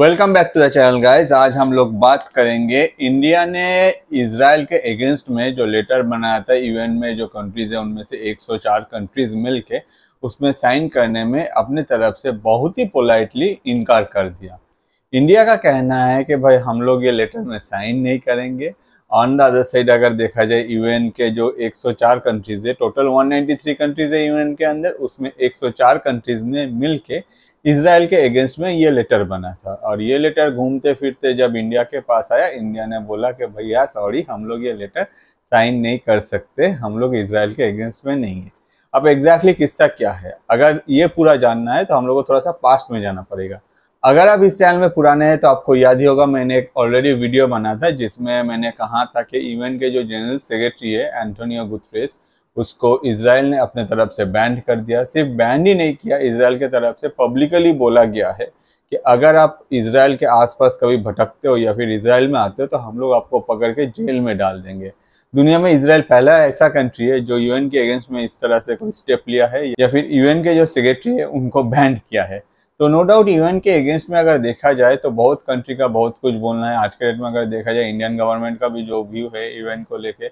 welcome back to the channel guys आज हम लोग बात करेंगे इंडिया ने इसराइल के अगेंस्ट में जो लेटर बनाया था यूएन में जो कंट्रीज है उनमें से 104 कंट्रीज मिलके उसमें साइन करने में अपने तरफ से बहुत ही पोलाइटली इनकार कर दिया इंडिया का कहना है कि भाई हम लोग ये लेटर में साइन नहीं करेंगे ऑन द अदर साइड अगर देखा जाए यू के जो एक कंट्रीज है टोटल वन कंट्रीज है यू के अंदर उसमें एक कंट्रीज ने मिल इसराइल के अगेंस्ट में ये लेटर बना था और ये लेटर घूमते फिरते जब इंडिया के पास आया इंडिया ने बोला कि भैया सॉरी हम लोग ये लेटर साइन नहीं कर सकते हम लोग इसराइल के अगेंस्ट में नहीं है अब एग्जैक्टली किस्सा क्या है अगर ये पूरा जानना है तो हम लोग को थोड़ा सा पास्ट में जाना पड़ेगा अगर आप इस चैनल में पुराने हैं तो आपको याद ही होगा मैंने एक ऑलरेडी वीडियो बना था जिसमें मैंने कहा था कि इवेंट के जो जनरल सेक्रेटरी है एंटोनियो गुथरेस उसको इसराइल ने अपने तरफ से बैंड कर दिया सिर्फ बैंड ही नहीं किया इसराइल के तरफ से पब्लिकली बोला गया है कि अगर आप इसराइल के आसपास कभी भटकते हो या फिर इसराइल में आते हो तो हम लोग आपको पकड़ के जेल में डाल देंगे दुनिया में इसराइल पहला ऐसा कंट्री है जो यूएन के अगेंस्ट में इस तरह से कोई स्टेप लिया है या फिर यूएन के जो सेक्रेटरी है उनको बैंड किया है तो नो डाउट यूएन के अगेंस्ट में अगर देखा जाए तो बहुत कंट्री का बहुत कुछ बोलना है आज के डेट में अगर देखा जाए इंडियन गवर्नमेंट का भी जो व्यू है यूएन को लेकर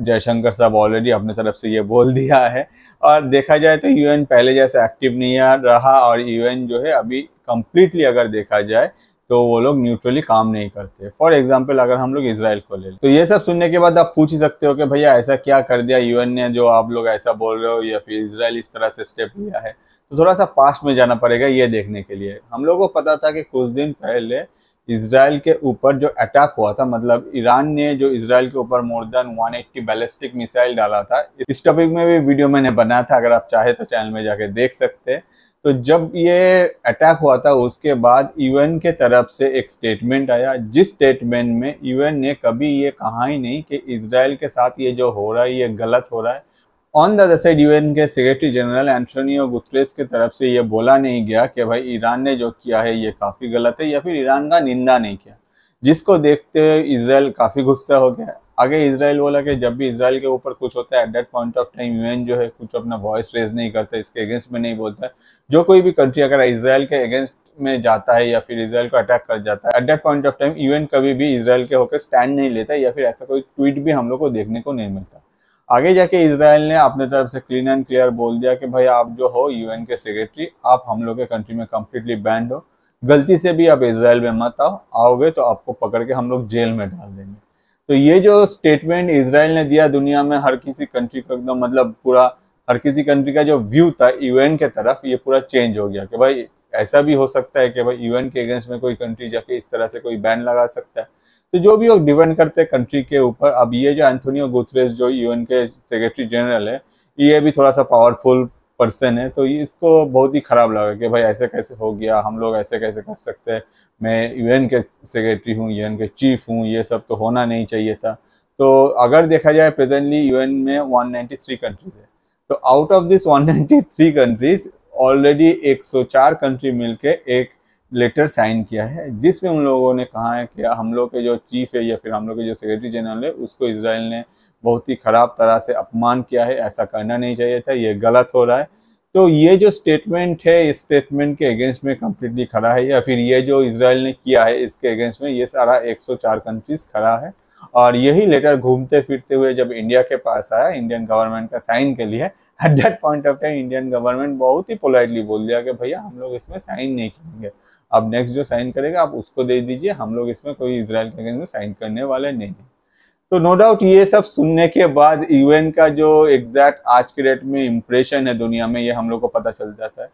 जयशंकर साहब ऑलरेडी अपने तरफ से ये बोल दिया है और देखा जाए तो यूएन पहले जैसे एक्टिव नहीं रहा और यूएन जो है अभी कम्प्लीटली अगर देखा जाए तो वो लोग न्यूट्रली काम नहीं करते फॉर एग्जाम्पल अगर हम लोग इसराइल को ले तो ये सब सुनने के बाद आप पूछ ही सकते हो कि भैया ऐसा क्या कर दिया यूएन ने जो आप लोग ऐसा बोल रहे हो या फिर इसराइल इस तरह से स्टेप लिया है तो थोड़ा सा पास्ट में जाना पड़ेगा ये देखने के लिए हम लोग को पता था कि कुछ दिन पहले इसराइल के ऊपर जो अटैक हुआ था मतलब ईरान ने जो इसराइल के ऊपर more than one eighty ballistic missile डाला था इस टॉपिक में भी वीडियो मैंने बनाया था अगर आप चाहे तो चैनल में जाके देख सकते हैं तो जब ये अटैक हुआ था उसके बाद यूएन के तरफ से एक स्टेटमेंट आया जिस स्टेटमेंट में यूएन ने कभी ये कहा ही नहीं कि इसराइल के साथ ये जो हो रहा है ये गलत हो रहा है on the other side UN के सेक्रेटरी जनरल एंटोनियो गुतरेस की तरफ से ये बोला नहीं गया कि भाई ईरान ने जो किया है ये काफ़ी गलत है या फिर ईरान का निंदा नहीं किया जिसको देखते हुए इसराइल काफ़ी गुस्सा हो गया आगे इसराइल बोला कि जब भी इसराइल के ऊपर कुछ होता है at that point of time UN जो है कुछ अपना वॉइस रेज नहीं करता इसके अगेंस्ट में नहीं बोलता है जो कोई भी कंट्री अगर इसराइल के अगेंस्ट में जाता है या फिर इसराइल को अटैक कर जाता है at that point of time UN कभी भी इसराइल के होकर स्टैंड नहीं लेता या फिर ऐसा कोई ट्वीट भी हम लोग को देखने को नहीं मिलता आगे जाके इसराइल ने अपने तरफ से क्लीन एंड क्लियर बोल दिया कि भाई आप जो हो यूएन के सेक्रेटरी आप हम लोग के कंट्री में कम्प्लीटली बैंड हो गलती से भी आप इसराइल में मत आओ आओगे तो आपको पकड़ के हम लोग जेल में डाल देंगे तो ये जो स्टेटमेंट इसराइल ने दिया दुनिया में हर किसी कंट्री का एकदम मतलब पूरा हर किसी कंट्री का जो व्यू था यूएन के तरफ ये पूरा चेंज हो गया कि भाई ऐसा भी हो सकता है कि भाई यूएन के अगेंस्ट में कोई कंट्री जाके इस तरह से कोई बैन लगा सकता है तो जो भी वो डिपेंड करते हैं कंट्री के ऊपर अब ये जो एंथोनियो गुथरेस जो यूएन के सेक्रेटरी जनरल है ये भी थोड़ा सा पावरफुल पर्सन है तो इसको बहुत ही खराब लगा कि भाई ऐसे कैसे हो गया हम लोग ऐसे कैसे कर सकते हैं मैं यूएन के सेक्रेटरी हूँ यूएन के चीफ हूँ ये सब तो होना नहीं चाहिए था तो अगर देखा जाए प्रेजेंटली यूएन में 193 कंट्रीज है तो out of this 193 countries already 104 country मिलके एक लेटर साइन किया है जिसमें उन लोगों ने कहा है कि हम लोग के जो चीफ है या फिर हम लोग के जो सेक्रेटरी जनरल है उसको इसराइल ने बहुत ही ख़राब तरह से अपमान किया है ऐसा करना नहीं चाहिए था ये गलत हो रहा है तो ये जो स्टेटमेंट है इस स्टेटमेंट के अगेंस्ट में कम्प्लीटली खड़ा है या फिर ये जो इसराइल ने किया है इसके अगेंस्ट में ये सारा 104 कंट्रीज खड़ा है और यही लेटर घूमते फिरते हुए जब इंडिया के पास आया इंडियन गवर्नमेंट का साइन के लिए at that point of time Indian government बहुत ही पोलाइटली बोल दिया कि भैया हम लोग इसमें साइन नहीं करेंगे आप नेक्स्ट जो साइन करेगा आप उसको दे दीजिए हम लोग इसमें कोई इसराइल के अगेंस्ट में साइन करने वाले नहीं है तो नो डाउट ये सब सुनने के बाद यूएन का जो एग्जैक्ट आज के डेट में इम्प्रेशन है दुनिया में ये हम लोग को पता चल जाता है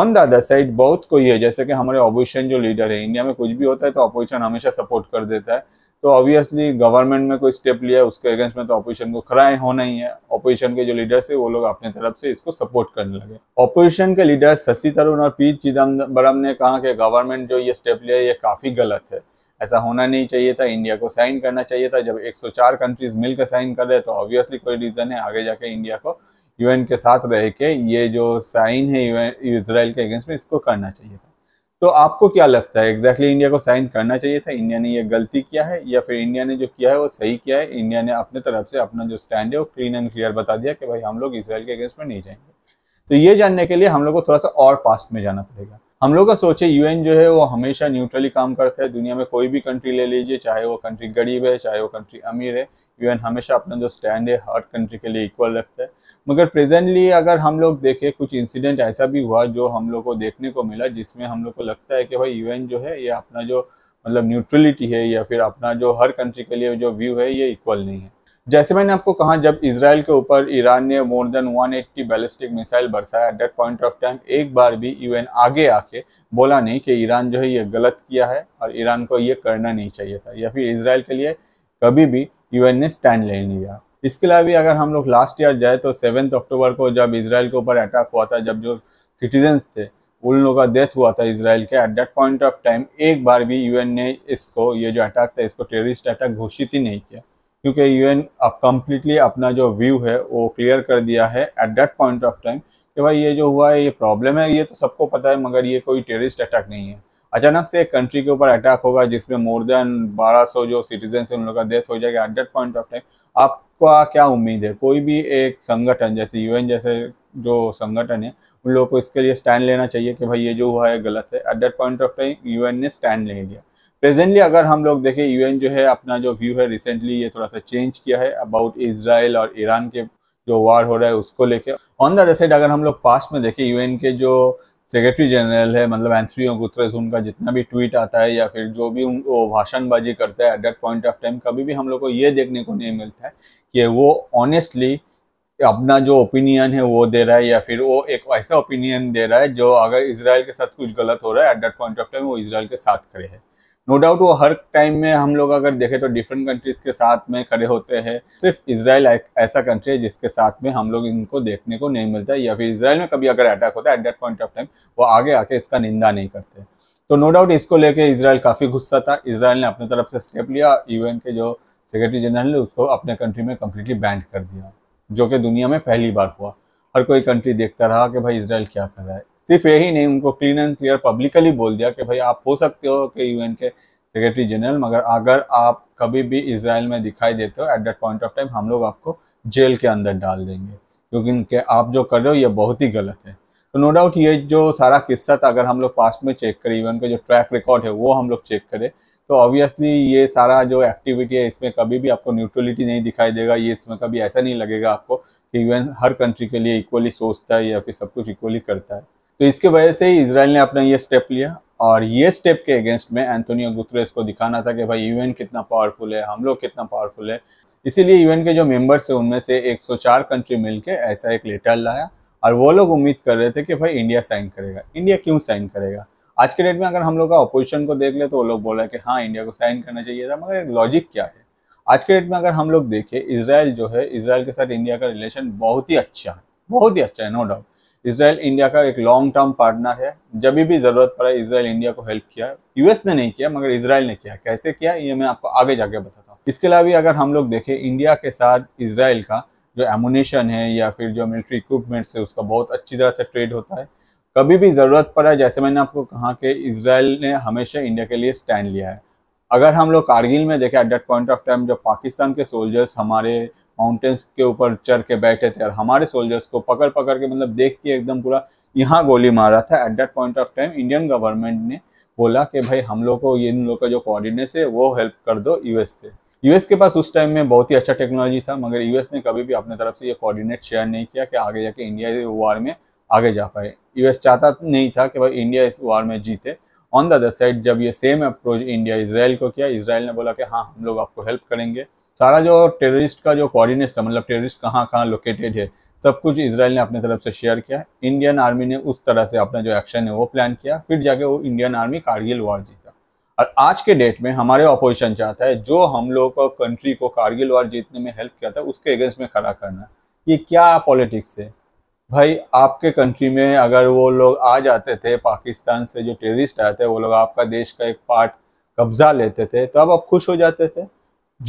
ऑन द अदर साइड बहुत कोई है जैसे कि हमारे ऑपोजिशन जो लीडर है इंडिया में कुछ भी होता है तो अपोजिशन हमेशा सपोर्ट कर देता है तो ऑब्वियसली गवर्नमेंट में कोई स्टेप लिया उसके अगेंस्ट में तो ऑपोजिशन को खड़ा होना ही है ऑपोजिशन के जो लीडर्स है वो लोग अपने तरफ से इसको सपोर्ट करने लगे ऑपोजिशन के लीडर शशि तरुण और पी चिदम्बरम ने कहा कि गवर्नमेंट जो ये स्टेप लिया ये काफ़ी गलत है ऐसा होना नहीं चाहिए था इंडिया को साइन करना चाहिए था जब 104 कंट्रीज मिलकर साइन कर रहे तो ऑब्वियसली कोई रीज़न है आगे जाके इंडिया को यूएन के साथ रह के ये जो साइन है यूएन इसराइल के अगेंस्ट में इसको करना चाहिए था तो आपको क्या लगता है एग्जैक्टली exactly इंडिया को साइन करना चाहिए था इंडिया ने ये गलती किया है या फिर इंडिया ने जो किया है वो सही किया है इंडिया ने अपने तरफ से अपना जो स्टैंड है वो क्लीन एंड क्लियर बता दिया कि भाई हम लोग इसराइल के अगेंस्ट में नहीं जाएंगे तो ये जानने के लिए हम लोग को थोड़ा सा और पास्ट में जाना पड़ेगा हम लोग का सोचे यूएन जो है वो हमेशा न्यूट्रली काम करता है दुनिया में कोई भी कंट्री ले लीजिए चाहे वो कंट्री गरीब है चाहे वो कंट्री अमीर है यू हमेशा अपना जो स्टैंड है हर कंट्री के लिए इक्वल रखता है मगर प्रेजेंटली अगर हम लोग देखें कुछ इंसिडेंट ऐसा भी हुआ जो हम लोग को देखने को मिला जिसमें हम लोग को लगता है कि भाई यूएन जो है ये अपना जो मतलब न्यूट्रलिटी है या फिर अपना जो हर कंट्री के लिए जो व्यू है ये इक्वल नहीं है जैसे मैंने आपको कहा जब इसराइल के ऊपर ईरान ने मोर देन 180 बैलिस्टिक मिसाइल बरसाया at that point of time एक बार भी यूएन आगे आके बोला नहीं कि ईरान जो है ये गलत किया है और ईरान को ये करना नहीं चाहिए था या फिर इसराइल के लिए कभी भी यूएन ने स्टैंड ले लिया इसके अलावा भी अगर हम लोग लास्ट ईयर जाए तो सेवन अक्टूबर को जब इसराइल के ऊपर अटैक हुआ था जब जो सिटीजन्स थे उन लोगों का डेथ हुआ था इसराइल के at that point of time एक बार भी यूएन ने इसको ये जो अटैक था इसको टेररिस्ट अटैक घोषित ही नहीं किया क्योंकि यूएन अब कम्प्लीटली अपना जो व्यू है वो क्लियर कर दिया है at that point of time कि भाई ये जो हुआ है ये प्रॉब्लम है ये तो सबको पता है मगर ये कोई टेररिस्ट अटैक नहीं है अचानक से एक कंट्री के ऊपर अटैक होगा जिसमें मोर देन 1200 जो सिटीजन है उन लोग का डेथ हो जाएगा at that point of time आप का क्या उम्मीद है कोई भी एक संगठन जैसे यूएन जैसे जो संगठन है उन लोगों को इसके लिए स्टैंड लेना चाहिए कि भाई ये जो हुआ है गलत है at that point of time UN ने स्टैंड ले लिया प्रेजेंटली अगर हम लोग देखें यूएन जो है अपना जो व्यू है रिसेंटली ये थोड़ा सा चेंज किया है अबाउट इसराइल और ईरान के जो वार हो रहा है उसको लेके ऑन द अदर साइड अगर हम लोग पास्ट में देखें यूएन के जो सेक्रेटरी जनरल है मतलब एंथ्रियो गुतरेज उनका जितना भी ट्वीट आता है या फिर जो भी वो भाषणबाजी करता है at that point of time कभी भी हम लोग को ये देखने को नहीं मिलता है कि वो ऑनेस्टली अपना जो ओपिनियन है वो दे रहा है या फिर वो एक ऐसा ओपिनियन दे रहा है जो अगर इसराइल के साथ कुछ गलत हो रहा है at that point of time वो इसराइल के साथ खड़े हैं नो डाउट वो हर टाइम में हम लोग अगर देखें तो डिफरेंट कंट्रीज के साथ में खड़े होते हैं सिर्फ इसराइल ऐसा कंट्री है जिसके साथ में हम लोग इनको देखने को नहीं मिलता या फिर इसराइल में कभी अगर अटैक होता है at that point of time वो आगे आके इसका निंदा नहीं करते तो नो डाउट इसको लेके इसराइल काफ़ी गुस्सा था इसराइल ने अपनी तरफ से स्टेप लिया यूएन के जो सेक्रेटरी जनरल ने उसको अपने कंट्री में कम्प्लीटली बैंड कर दिया जो कि दुनिया में पहली बार हुआ हर कोई कंट्री देखता रहा कि भाई इसराइल क्या कर रहा है सिर्फ यही नहीं उनको क्लीन एंड क्लियर पब्लिकली बोल दिया कि भाई आप हो सकते हो कि यूएन के सेक्रेटरी जनरल मगर अगर आप कभी भी इसराइल में दिखाई देते हो at that point of time हम लोग आपको जेल के अंदर डाल देंगे क्योंकि आप जो कर रहे हो ये बहुत ही गलत है तो नो डाउट ये जो सारा किस्सा था अगर हम लोग पास्ट में चेक करें इवन का जो ट्रैक रिकॉर्ड है वो हम लोग चेक करें तो ऑब्वियसली ये सारा जो एक्टिविटी है इसमें कभी भी आपको न्यूट्रलिटी नहीं दिखाई देगा ये इसमें कभी ऐसा नहीं लगेगा आपको कि इवन हर कंट्री के लिए इक्वली सोचता है या फिर सब कुछ इक्वली करता है तो इसके वजह से ही इसराइल ने अपना ये स्टेप लिया और ये स्टेप के अगेंस्ट में एंथोनियो गुतरेस को दिखाना था कि भाई यूएन कितना पावरफुल है हम लोग कितना पावरफुल है इसीलिए यूएन के जो मेंबर्स हैं उनमें से 104 कंट्री मिलके ऐसा एक लेटर लाया और वो लोग उम्मीद कर रहे थे कि भाई इंडिया साइन करेगा इंडिया क्यों साइन करेगा आज के डेट में अगर हम लोग का अपोजिशन को देख ले तो वो लोग बोला कि हाँ इंडिया को साइन करना चाहिए था मगर लॉजिक क्या है आज के डेट में अगर हम लोग देखें इसराइल जो है इसराइल के साथ इंडिया का रिलेशन बहुत ही अच्छा है बहुत ही अच्छा है नो डाउट इसराइल इंडिया का एक लॉन्ग टर्म पार्टनर है जब भी ज़रूरत पड़ा इसराइल इंडिया को हेल्प किया यूएस ने नहीं किया मगर इसराइल ने किया कैसे किया ये मैं आपको आगे जाके बताता हूँ इसके अलावा भी अगर हम लोग देखें इंडिया के साथ इसराइल का जो एमुनेशन है या फिर जो मिलिट्री इक्विपमेंट्स है उसका बहुत अच्छी तरह से ट्रेड होता है कभी भी ज़रूरत पड़ा जैसे मैंने आपको कहा कि इसराइल ने हमेशा इंडिया के लिए स्टैंड लिया है अगर हम लोग कारगिल में देखें at that point of time जब पाकिस्तान के सोल्जर्स हमारे माउंटेन्स के ऊपर चढ़ के बैठे थे और हमारे सोल्जर्स को पकड़ पकड़ के मतलब देख के एकदम पूरा यहाँ गोली मारा था at that point of time Indian government ने बोला कि भाई हम लोग को ये इन लोग का जो कोऑर्डिनेट्स है वो हेल्प कर दो यूएस से यूएस के पास उस टाइम में बहुत ही अच्छा टेक्नोलॉजी था मगर यूएस ने कभी भी अपने तरफ से ये कोऑर्डिनेट शेयर नहीं किया कि आगे जाके इंडिया वार में आगे जा पाए यूएस चाहता तो नहीं था कि भाई इंडिया इस वार में जीते ऑन द अदर साइड जब ये सेम अप्रोच इंडिया इसराइल को किया इसराइल ने बोला कि हाँ हम लोग आपको हेल्प करेंगे सारा जो टेररिस्ट का जो कोऑर्डिनेट था मतलब टेररिस्ट कहाँ कहाँ लोकेटेड है सब कुछ इसराइल ने अपने तरफ से शेयर किया इंडियन आर्मी ने उस तरह से अपना जो एक्शन है वो प्लान किया फिर जाके वो इंडियन आर्मी कारगिल वार जीता और आज के डेट में हमारे ऑपोजिशन चाहता है जो हम लोग को कंट्री को कारगिल वार जीतने में हेल्प किया था उसके अगेंस्ट में खड़ा करना ये क्या पॉलिटिक्स है भाई आपके कंट्री में अगर वो लोग आ जाते थे पाकिस्तान से जो टेररिस्ट आए थे वो लोग आपका देश का एक पार्ट कब्जा लेते थे तो अब आप खुश हो जाते थे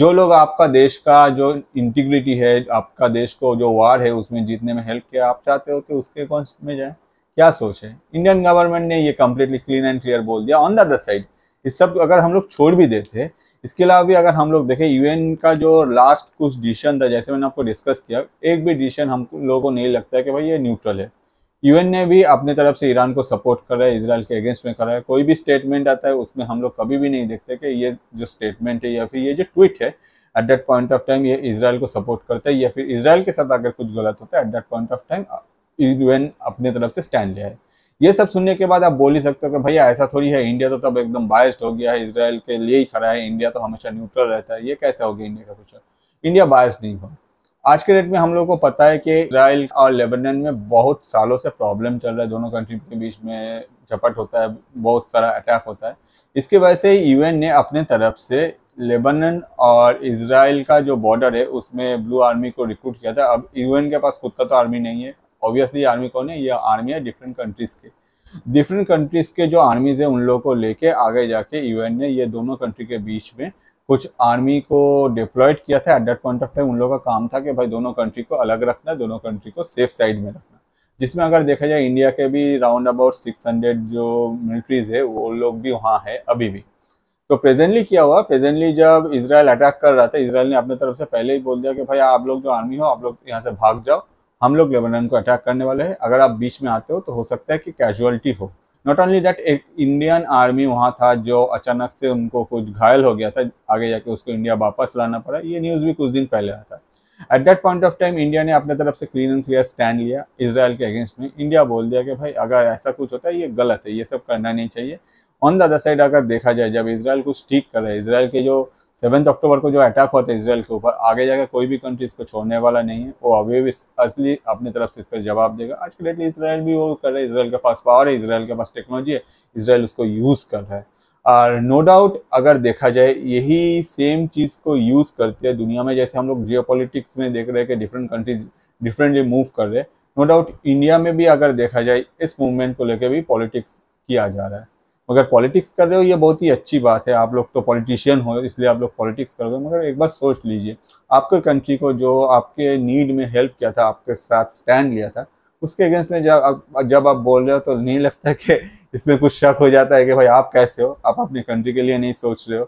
जो लोग आपका देश का जो इंटीग्रिटी है आपका देश को जो वार है उसमें जीतने में हेल्प किया आप चाहते हो कि उसके कौन में जाए क्या सोच है इंडियन गवर्नमेंट ने ये कम्प्लीटली क्लीन एंड क्लियर बोल दिया ऑन द अदर साइड इस सब अगर हम लोग छोड़ भी देते इसके अलावा भी अगर हम लोग देखें यूएन का जो लास्ट कुछ डिसीजन था जैसे मैंने आपको डिस्कस किया एक भी डिसीजन हम लोगों को नहीं लगता है कि भाई ये न्यूट्रल है यूएन ने भी अपने तरफ से ईरान को सपोर्ट करा है इसराइल के अगेंस्ट में करा है कोई भी स्टेटमेंट आता है उसमें हम लोग कभी भी नहीं देखते कि ये जो स्टेटमेंट है या फिर ये जो ट्वीट है at that point of time ये इसराइल को सपोर्ट करता है या फिर इसराइल के साथ अगर कुछ गलत होता है at that point of time you अपने तरफ से स्टैंड लिया है ये सब सुनने के बाद आप बोल ही सकते हो कि भैया ऐसा थोड़ी है इंडिया तो तब एकदम बायस्ड हो गया है इसराइल के लिए ही खड़ा है इंडिया तो हमेशा न्यूट्रल रहता है ये कैसा हो गया इंडिया का फ्यूचर इंडिया बायस नहीं हो आज के डेट में हम लोग को पता है कि इसराइल और लेबनान में बहुत सालों से प्रॉब्लम चल रहा है दोनों कंट्री के बीच में झपट होता है बहुत सारा अटैक होता है इसके वजह से यूएन ने अपने तरफ से लेबनान और इसराइल का जो बॉर्डर है उसमें ब्लू आर्मी को रिक्रूट किया था अब यूएन के पास खुद का तो आर्मी नहीं है ऑब्वियसली आर्मी कौन है ये आर्मी है डिफरेंट कंट्रीज़ के डिफरेंट कंट्रीज़ के जो आर्मीज़ है उन लोगों को लेके आगे जाके यूएन ने ये दोनों कंट्री के बीच में कुछ आर्मी को डिप्लॉयड किया था at that point of time उन लोगों का काम था कि भाई दोनों कंट्री को अलग रखना दोनों कंट्री को सेफ साइड में रखना जिसमें अगर देखा जाए इंडिया के भी राउंड अबाउट 600 जो मिलिट्रीज है वो लोग भी वहाँ है अभी भी तो प्रेजेंटली क्या हुआ प्रेजेंटली जब इसराइल अटैक कर रहा था इसराइल ने अपने तरफ से पहले ही बोल दिया कि भाई आप लोग जो आर्मी हो आप लोग यहाँ से भाग जाओ हम लोग लेबनान को अटैक करने वाले हैं अगर आप बीच में आते हो तो हो सकता है कि कैजुअलिटी हो नॉट ओनली दैट एक इंडियन आर्मी वहाँ था जो अचानक से उनको कुछ घायल हो गया था आगे जाके उसको इंडिया वापस लाना पड़ा ये न्यूज़ भी कुछ दिन पहले आया था at that point of time India ने अपने तरफ से क्लीन एंड क्लियर स्टैंड लिया इसराइल के अगेंस्ट में इंडिया बोल दिया कि भाई अगर ऐसा कुछ होता है ये गलत है ये सब करना नहीं चाहिए ऑन द अदर साइड अगर देखा जाए जब इसराइल कुछ ठीक कर रहा है इसराइल के जो सेवन्थ अक्टूबर को जो अटैक हुआ था इसराइल के ऊपर आगे जाकर कोई भी कंट्री इसको छोड़ने वाला नहीं है वो अभी भी असली अपनी तरफ से इसका जवाब देगा आज के डेट में इसराइल भी वो कर रहा है इसराइल के पास पावर है इसराइल के पास टेक्नोलॉजी है इसराइल उसको यूज़ कर रहा है और नो डाउट अगर देखा जाए यही सेम चीज़ को यूज़ करते हैं दुनिया में जैसे हम लोग जियो में देख रहे हैं कि डिफरेंट कंट्रीज डिफरेंटली मूव कर रहे हैं नो डाउट इंडिया में भी अगर देखा जाए इस मूवमेंट को लेकर भी पॉलिटिक्स किया जा रहा है मगर पॉलिटिक्स कर रहे हो ये बहुत ही अच्छी बात है आप लोग तो पॉलिटिशियन हो इसलिए आप लोग पॉलिटिक्स कर रहे हो मगर एक बार सोच लीजिए आपके कंट्री को जो आपके नीड में हेल्प किया था आपके साथ स्टैंड लिया था उसके अगेंस्ट में जब आप जब आप बोल रहे हो तो नहीं लगता कि इसमें कुछ शक हो जाता है कि भाई आप कैसे हो आप अपने कंट्री के लिए नहीं सोच रहे हो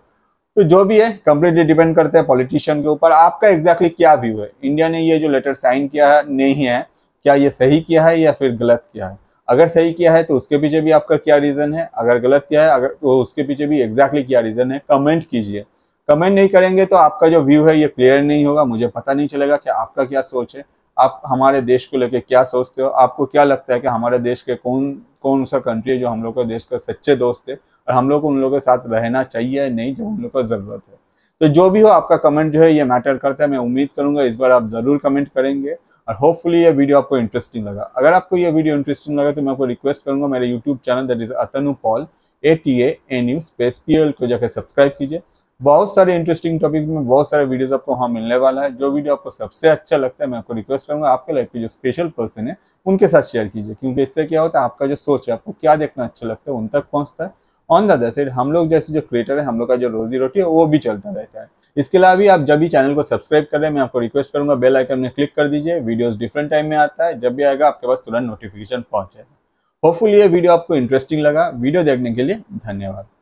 तो जो भी है कंप्लीटली डिपेंड करते हैं पॉलिटिशियन के ऊपर आपका एग्जैक्टली exactly क्या व्यू है इंडिया ने ये जो लेटर साइन किया है नहीं है क्या ये सही किया है या फिर गलत किया है अगर सही किया है तो उसके पीछे भी आपका क्या रीज़न है अगर गलत किया है अगर तो उसके पीछे भी एग्जैक्टली exactly क्या रीज़न है कमेंट कीजिए कमेंट नहीं करेंगे तो आपका जो व्यू है ये क्लियर नहीं होगा मुझे पता नहीं चलेगा कि आपका क्या सोच है आप हमारे देश को लेकर क्या सोचते हो आपको क्या लगता है कि हमारे देश के कौन कौन सा कंट्री है जो हम लोग का देश का सच्चे दोस्त है और हम लोग को उन लोगों के साथ रहना चाहिए नहीं जब हम लोग को ज़रूरत है तो जो भी हो आपका कमेंट जो है ये मैटर करता है मैं उम्मीद करूंगा इस बार आप ज़रूर कमेंट करेंगे और होपफुली ये वीडियो आपको इंटरेस्टिंग लगा अगर आपको ये वीडियो इंटरेस्टिंग लगा तो मैं आपको रिक्वेस्ट करूंगा मेरे YouTube channel that is Atanu Paul A T N U space P L को जाकर सब्सक्राइब कीजिए बहुत सारे इंटरेस्टिंग टॉपिक में बहुत सारे वीडियोस आपको वहाँ मिलने वाला है जो वीडियो आपको सबसे अच्छा लगता है मैं आपको रिक्वेस्ट करूँगा आपके लाइफ के जो स्पेशल पर्सन है उनके साथ शेयर कीजिए क्योंकि इससे क्या होता है आपका जो सोच है आपको क्या देखना अच्छा लगता है उन तक पहुँचता है ऑन द अदर साइड हम लोग जैसे जो क्रिएटर है हम लोग का जो रोजी रोटी है वो भी चलता रहता है इसके अलावा भी आप जब भी चैनल को सब्सक्राइब करें मैं आपको रिक्वेस्ट करूंगा बेल आइकन में क्लिक कर दीजिए वीडियोस डिफरेंट टाइम में आता है जब भी आएगा आपके पास तुरंत नोटिफिकेशन पहुंच जाएगा होपफुल ये वीडियो आपको इंटरेस्टिंग लगा वीडियो देखने के लिए धन्यवाद